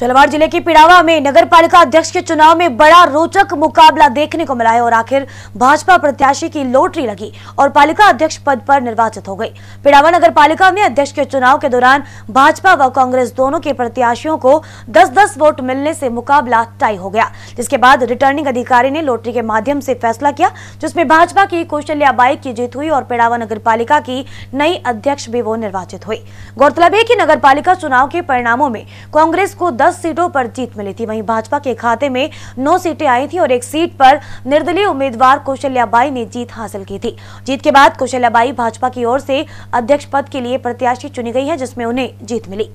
झालावाड़ जिले के पिड़ावा में नगर पालिका अध्यक्ष के चुनाव में बड़ा रोचक मुकाबला देखने को मिला है और आखिर भाजपा प्रत्याशी की लोटरी लगी और पालिका अध्यक्ष पद पर निर्वाचित हो गई पिड़ावा नगर पालिका में अध्यक्ष के चुनाव के दौरान भाजपा व कांग्रेस दोनों के प्रत्याशियों को 10-10 वोट मिलने से मुकाबला तय हो गया जिसके बाद रिटर्निंग अधिकारी ने लोटरी के माध्यम से फैसला किया जिसमें भाजपा की कौशल्या कौशल्याबाई की जीत हुई और पिड़ावा नगर की नई अध्यक्ष भी वो निर्वाचित हुई गौरतलब है की नगर चुनाव के परिणामों में कांग्रेस को 10 सीटों पर जीत मिली थी वहीं भाजपा के खाते में 9 सीटें आई थी और एक सीट पर निर्दलीय उम्मीदवार कौशल्याबाई ने जीत हासिल की थी जीत के बाद कौशल्याबाई भाजपा की ओर से अध्यक्ष पद के लिए प्रत्याशी चुनी गई है जिसमें उन्हें जीत मिली